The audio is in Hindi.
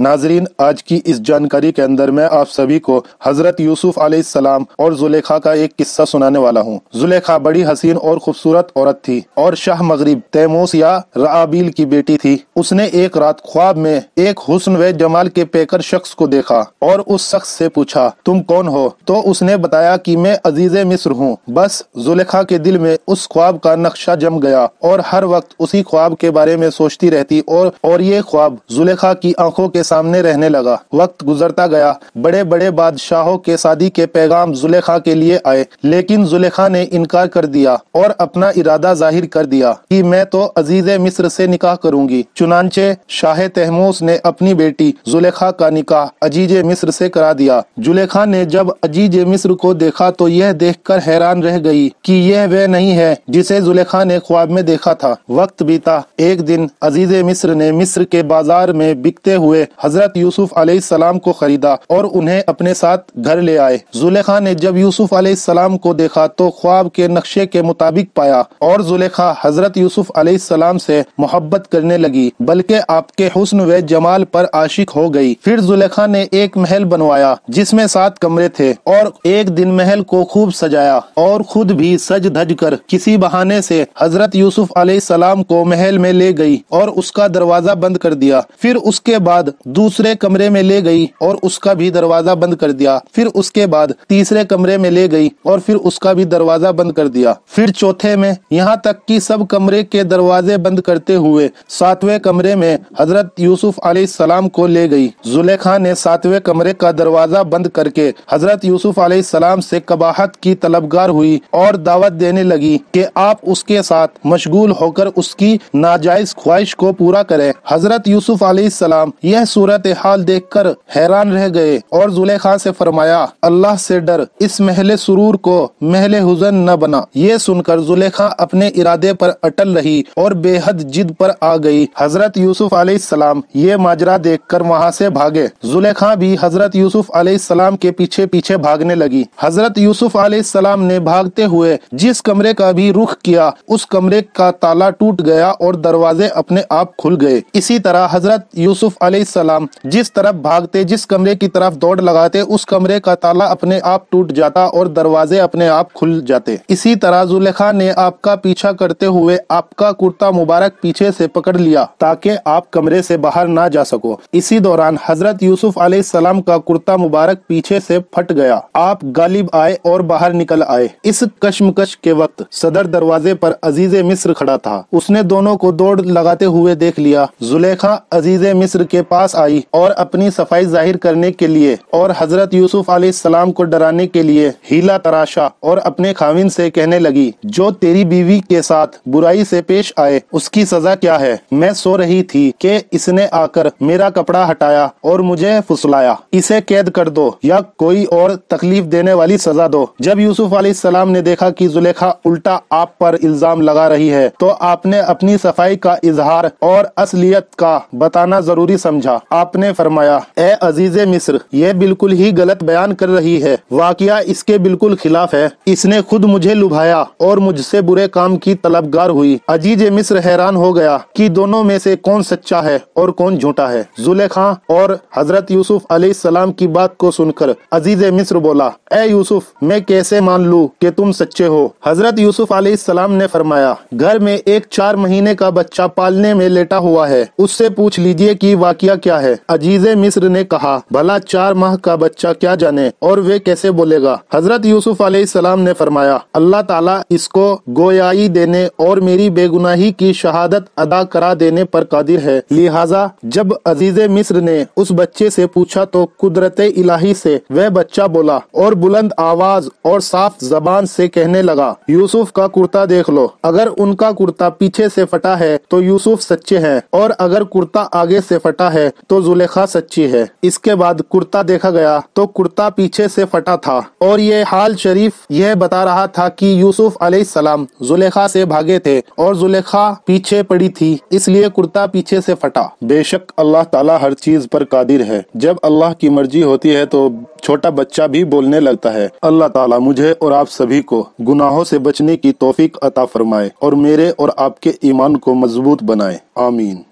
नाजरीन आज की इस जानकारी के अंदर मैं आप सभी को हजरत यूसुफ सलाम और जुलेखा का एक किस्सा सुनाने वाला हूँ जुलेखा बड़ी हसीन और खूबसूरत औरत थी और शाह मगरिब तैमूस या राबील की बेटी थी उसने एक रात ख्वाब में एक हुस्न व जमाल के पेकर शख्स को देखा और उस शख्स से पूछा तुम कौन हो तो उसने बताया कि मैं अजीज मिस्र हूँ बस जुलेखा के दिल में उस ख्वाब का नक्शा जम गया और हर वक्त उसी ख्वाब के बारे में सोचती रहती और, और ये ख्वाब जुलेखा की आंखों के सामने रहने लगा वक्त गुजरता गया बड़े बड़े बादशाहों के शादी के पैगाम जुलेखा के लिए आए लेकिन जुलेखा ने इनकार कर दिया और अपना इरादा जाहिर कर दिया कि मैं तो अजीज मिस्र से निकाह करूंगी चुनाचे शाह तहमूस ने अपनी बेटी जुलेखा का निकाह अजीज मिस्र से करा दिया जुलेखा ने जब अजीज मिस्र को देखा तो यह देख हैरान रह गई की यह वह नहीं है जिसे जुलेखा ने ख्वाब में देखा था वक्त बीता एक दिन अजीज मिस्र ने मिस्र के बाजार में बिकते हुए हजरत यूसुफ अलैहिस्सलाम को खरीदा और उन्हें अपने साथ घर ले आए जुलेखा ने जब यूसुफ अलैहिस्सलाम को देखा तो ख्वाब के नक्शे के मुताबिक पाया और जुलेखा हजरत यूसुफ अलैहिस्सलाम से मोहब्बत करने लगी बल्कि आपके हुस्न व जमाल पर आशिक हो गई फिर जुलेखा ने एक महल बनवाया जिसमे सात कमरे थे और एक दिन महल को खूब सजाया और खुद भी सज धज कर किसी बहाने से हजरत यूसुफ अलैहिस्सलाम को महल में ले गई और उसका दरवाजा बंद कर दिया फिर उसके बाद दूसरे कमरे में ले गई और उसका भी दरवाजा बंद कर दिया फिर उसके बाद तीसरे कमरे में ले गई और फिर उसका भी दरवाजा बंद कर दिया फिर चौथे में यहाँ तक कि सब कमरे के दरवाजे बंद करते हुए सातवें कमरे में हजरत यूसुफ सलाम को ले गई जुलेखा ने सातवें कमरे का दरवाजा बंद करके हजरत यूसुफ सलाम से कबाहत की तलबगार हुई और दावत देने लगी कि आप उसके साथ मशगूल होकर उसकी नाजायज ख्वाहिश को पूरा करें हजरत यूसुफ सलाम यह सूरत हाल देख कर हैरान रह गए और जुलेखा से फरमाया अल्लाह से डर इस महले सुरूर को महले हुजन न बना ये सुनकर जुलेखा अपने इरादे पर अटल रही और बेहद जिद पर आ गई हजरत यूसुफ अलैहिस्सलाम ये माजरा देख कर वहाँ से भागे जुलेखा भी हजरत यूसुफ सलाम के पीछे पीछे भागने लगी हजरत यूसुफ सलाम ने भागते हुए जिस कमरे का भी रुख किया उस कमरे का ताला टूट गया और दरवाजे अपने आप खुल गए इसी तरह हजरत यूसुफ सलाम ताला जिस तरफ भागते जिस कमरे की तरफ दौड़ लगाते उस कमरे का ताला अपने आप टूट जाता और दरवाजे अपने आप खुल जाते इसी तरह जुलेखा ने आपका पीछा करते हुए आपका कुर्ता मुबारक पीछे से पकड़ लिया ताकि आप कमरे से बाहर ना जा सको इसी दौरान हजरत यूसुफ सलाम का कुर्ता मुबारक पीछे से फट गया आप गालिब आए और बाहर निकल आए इस कश्मकश के वक्त सदर दरवाजे पर अजीज मिस्र खड़ा था उसने दोनों को दौड़ लगाते हुए देख लिया जुलेखा अजीज मिस्र के पास पास आई और अपनी सफाई जाहिर करने के लिए और हजरत यूसुफ सलाम को डराने के लिए हीला तराशा और अपने खामिन से कहने लगी जो तेरी बीवी के साथ बुराई से पेश आए उसकी सजा क्या है मैं सो रही थी कि इसने आकर मेरा कपड़ा हटाया और मुझे फुसलाया इसे कैद कर दो या कोई और तकलीफ देने वाली सजा दो जब यूसुफ सलाम ने देखा कि जुलेखा उल्टा आप पर इल्जाम लगा रही है तो आपने अपनी सफाई का इजहार और असलियत का बताना जरूरी समझा आपने फरमाया ए अजीज मिस्र यह बिल्कुल ही गलत बयान कर रही है वाकया इसके बिल्कुल खिलाफ है इसने खुद मुझे लुभाया और मुझसे बुरे काम की तलबगार हुई अजीज मिस्र हैरान हो गया कि दोनों में से कौन सच्चा है और कौन झूठा है जुलेखा और हजरत यूसुफ अली सलाम की बात को सुनकर अजीज मिस्र बोला ए यूसुफ मैं कैसे मान लूँ की तुम सच्चे हो हजरत यूसुफ सलाम ने फरमाया घर में एक चार महीने का बच्चा पालने में लेटा हुआ है उससे पूछ लीजिए कि वाकया क्या है अजीज मिस्र ने कहा भला चार माह का बच्चा क्या जाने और वे कैसे बोलेगा हजरत यूसुफ अलैहिस्सलाम ने फरमाया अल्लाह ताला इसको गोयाई देने और मेरी बेगुनाही की शहादत अदा करा देने पर कादिर है लिहाजा जब अजीज मिस्र ने उस बच्चे से पूछा तो कुदरत इलाही से वह बच्चा बोला और बुलंद आवाज और साफ जबान से कहने लगा यूसुफ का कुर्ता देख लो अगर उनका कुर्ता पीछे से फटा है तो यूसुफ सच्चे हैं और अगर कुर्ता आगे से फटा है तो जुलेखा सच्ची है इसके बाद कुर्ता देखा गया तो कुर्ता पीछे से फटा था और ये हाल शरीफ यह बता रहा था कि यूसुफ अलैहिस्सलाम जुलेखा से भागे थे और जुलेखा पीछे पड़ी थी इसलिए कुर्ता पीछे से फटा बेशक अल्लाह ताला हर चीज पर कादिर है जब अल्लाह की मर्जी होती है तो छोटा बच्चा भी बोलने लगता है अल्लाह ताला मुझे और आप सभी को गुनाहों से बचने की तोफीक अता फरमाए और मेरे और आपके ईमान को मजबूत बनाए आमीन